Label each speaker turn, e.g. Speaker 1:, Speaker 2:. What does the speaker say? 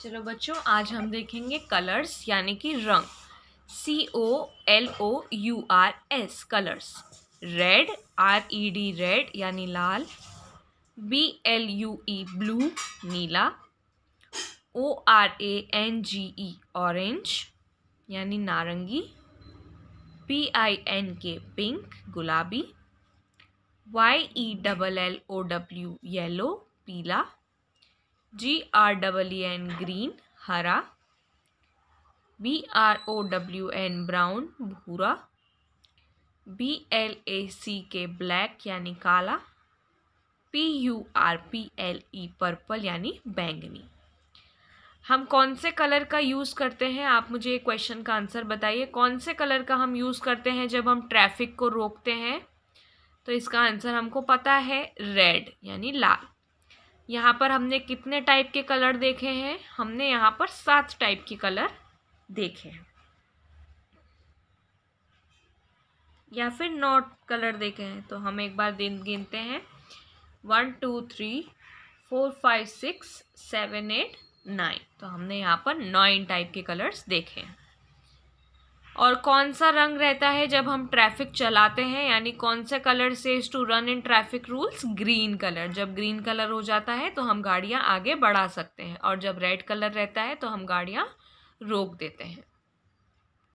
Speaker 1: चलो बच्चों आज हम देखेंगे कलर्स यानी कि रंग C O L O U R S colours red R E D red यानी लाल B L U E blue नीला O R A N G E orange यानी नारंगी P I N K pink गुलाबी Y E double L O W yellow पीला G R double E N green हरा B R O W N brown भूरा B L A C K black यानी काला P U R P L E purple यानी बैंगनी हम कौन से कलर का यूज़ करते हैं आप मुझे ये क्वेश्चन का आंसर बताइए कौन से कलर का हम यूज़ करते हैं जब हम ट्रैफिक को रोकते हैं तो इसका आंसर हमको पता है रेड यानी लाल यहाँ पर हमने कितने टाइप के कलर देखे हैं हमने यहाँ पर सात टाइप के कलर देखे हैं या फिर नौ कलर देखे हैं तो हम एक बार दिन गिनते हैं one two three four five six seven eight nine तो हमने यहाँ पर नाइन टाइप के कलर्स देखे हैं और कौन सा रंग रहता है जब हम ट्रैफिक चलाते हैं यानी कौन से colour says to run in traffic rules green colour जब ग्रीन कलर हो जाता है तो हम गाड़ियाँ आगे बढ़ा सकते हैं और जब रेड कलर रहता है तो हम गाड़ियाँ रोक देते हैं